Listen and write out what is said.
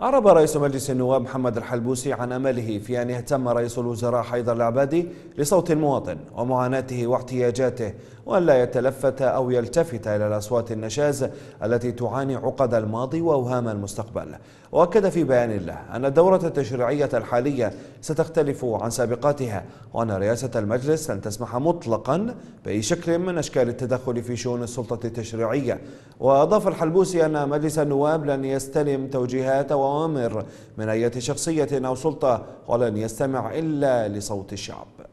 أعرب رئيس مجلس النواب محمد الحلبوسي عن أمله في أن يهتم رئيس الوزراء حيدر العبادي لصوت المواطن ومعاناته واحتياجاته وأن لا يتلفت أو يلتفت إلى الأصوات النشاز التي تعاني عقد الماضي وأوهام المستقبل وأكد في بيان له أن الدورة التشريعية الحالية ستختلف عن سابقاتها وأن رئاسة المجلس لن تسمح مطلقا بأي شكل من أشكال التدخل في شؤون السلطة التشريعية وأضاف الحلبوسي أن مجلس النواب لن يستلم توجيهات وأوامر من أية شخصية أو سلطة ولن يستمع إلا لصوت الشعب